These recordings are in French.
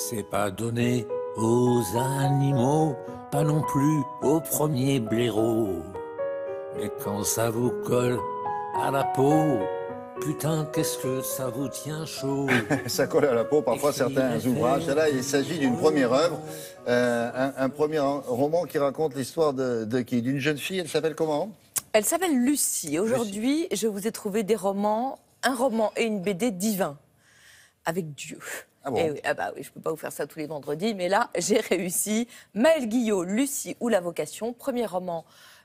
C'est pas donné aux animaux, pas non plus au premier blaireaux. Mais quand ça vous colle à la peau, Putain, qu'est-ce que ça vous tient chaud Ça colle à la peau, parfois, certains ouvrages. Là, il s'agit d'une première œuvre, euh, un, premier roman qui raconte l'histoire de, de, qui D'une jeune fille, elle s'appelle comment Elle s'appelle Lucie. Aujourd'hui, je vous ai trouvé des romans, un roman et une BD divin, avec Dieu. Ah eh ah bah je ne peux pas vous faire ça tous les vendredis, mais là, j'ai réussi. Maël Guillot, Lucie ou la vocation, premier roman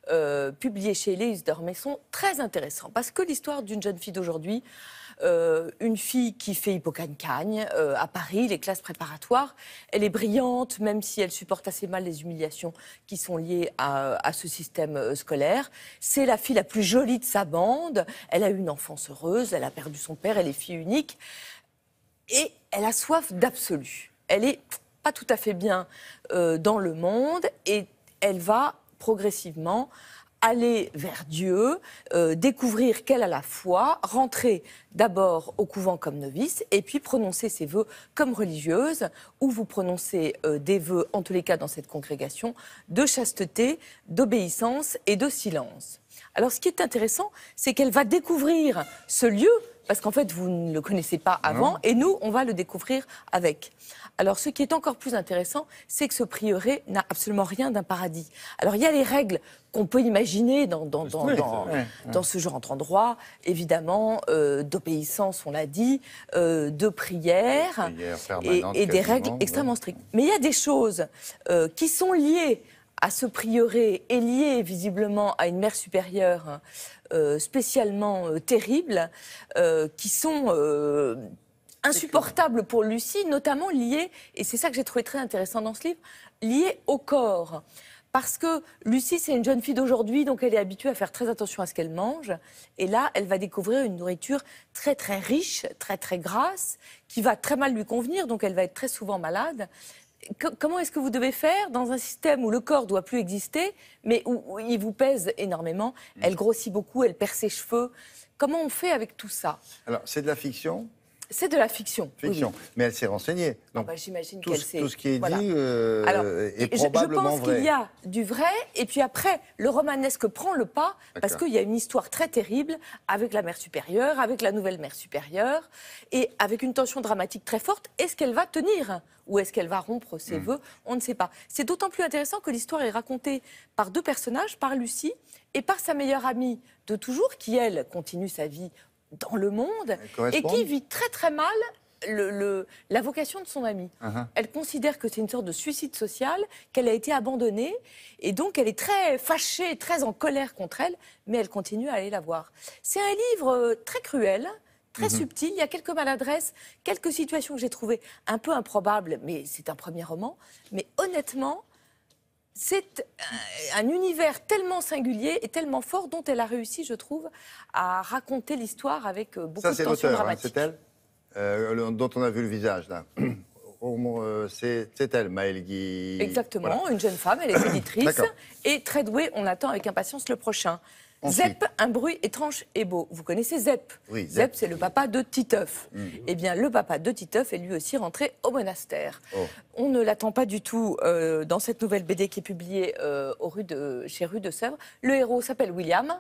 euh, publié chez Léus sont très intéressant, parce que l'histoire d'une jeune fille d'aujourd'hui, euh, une fille qui fait hippocagne-cagne euh, à Paris, les classes préparatoires. Elle est brillante, même si elle supporte assez mal les humiliations qui sont liées à, à ce système scolaire. C'est la fille la plus jolie de sa bande. Elle a eu une enfance heureuse, elle a perdu son père, elle est fille unique. Et elle a soif d'absolu. Elle est pas tout à fait bien euh, dans le monde et elle va progressivement aller vers Dieu, euh, découvrir qu'elle a la foi, rentrer d'abord au couvent comme novice et puis prononcer ses vœux comme religieuse, ou vous prononcez euh, des vœux, en tous les cas dans cette congrégation, de chasteté, d'obéissance et de silence. Alors ce qui est intéressant, c'est qu'elle va découvrir ce lieu parce qu'en fait, vous ne le connaissez pas avant, et nous, on va le découvrir avec. Alors, ce qui est encore plus intéressant, c'est que ce prieuré n'a absolument rien d'un paradis. Alors, il y a les règles qu'on peut imaginer dans, dans, ce genre d'endroit, évidemment, euh, d'obéissance, on l'a dit, euh, de prière, et, des règles extrêmement strictes. Mais il y a des choses euh, qui sont liées à ce prieuré est lié visiblement à une mère supérieure euh, spécialement euh, terrible, euh, qui sont insupportables pour Lucie, notamment liées, et c'est ça que j'ai trouvé très intéressant dans ce livre, liées au corps. Parce que Lucie, c'est une jeune fille d'aujourd'hui, donc elle est habituée à faire très attention à ce qu'elle mange. Et là, elle va découvrir une nourriture très très riche, très très grasse, qui va très mal lui convenir, donc elle va être très souvent malade comment est-ce que vous devez faire dans un système où le corps doit plus exister, mais où, il vous pèse énormément, elle mm. grossit beaucoup, elle perd ses cheveux Comment on fait avec tout ça Alors, c'est de la fiction, c'est de la fiction. Mais elle s'est renseignée. Ah Donc, bah, tout, ce qui est dit euh, est probablement je pense qu'il y a du vrai, et puis après, le romanesque prend le pas, parce qu'il y a une histoire très terrible avec la mère supérieure, avec la nouvelle mère supérieure, et avec une tension dramatique très forte. Est-ce qu'elle va tenir ou est-ce qu'elle va rompre ses hmm. vœux voeux On ne sait pas. C'est d'autant plus intéressant que l'histoire est racontée par deux personnages, par Lucie et par sa meilleure amie de toujours, qui elle continue sa vie dans le monde et qui vit très très mal le, la vocation de son amie. Uh-huh. Elle considère que c'est une sorte de suicide social, qu'elle a été abandonnée, et donc elle est très fâchée, très en colère contre elle, mais elle continue à aller la voir. C'est un livre euh, très cruel, très mm-hmm. subtil, il y a quelques maladresses, quelques situations que j'ai trouvées un peu improbables, mais c'est un premier roman, mais honnêtement, c'est euh, un univers tellement singulier et tellement fort dont elle a réussi, je trouve, à raconter l'histoire avec euh, beaucoup de tension hein, dramatique. Ça, c'est elle euh, dont on a vu le visage là. c'est elle, Maëlle Guy. Exactement, une jeune femme, elle est éditrice et très douée. On attend avec impatience le prochain. Zep, un bruit étrange et beau. Vous connaissez Zep oui, Zep, c'est le papa de Titeuf. Mm. Eh bien, le papa de Titeuf est lui aussi rentré au monastère. Oh. On ne l'attend pas du tout euh, dans cette nouvelle BD qui est publiée euh, chez Rue de Sèvres. Le héros s'appelle William.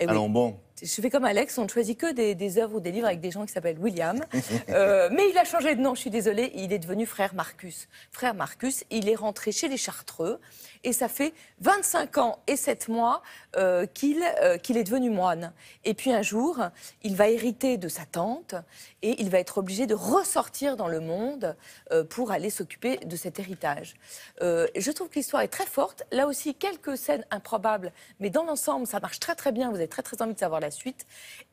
Eh bon. Je fais comme Alex, on ne choisit que des, œuvres ou des livres avec des gens qui s'appellent William. Euh, euh, mais il a changé de nom, je suis désolée, il est devenu frère Marcus. Frère Marcus, il est rentré chez les Chartreux et ça fait 25 ans et 7 mois euh, qu'il est devenu moine. Et puis un jour, il va hériter de sa tante et il va être obligé de ressortir dans le monde pour aller s'occuper de cet héritage. je trouve que l'histoire est très forte. Là aussi, quelques scènes improbables, mais dans l'ensemble, ça marche très très bien. Vous êtes très très envie de savoir la suite.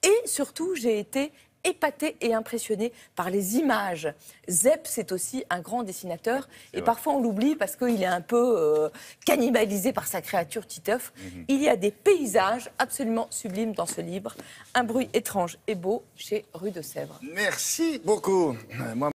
Et surtout, j'ai été épaté et impressionné par les images. Zep, c'est aussi un grand dessinateur. Et parfois, on l'oublie parce qu'il est un peu euh, cannibalisé par sa créature Titeuf. Mhm. Il y a des paysages absolument sublimes dans ce livre. Un bruit étrange et beau chez Rue de Sèvres. Merci beaucoup. Euh, moi,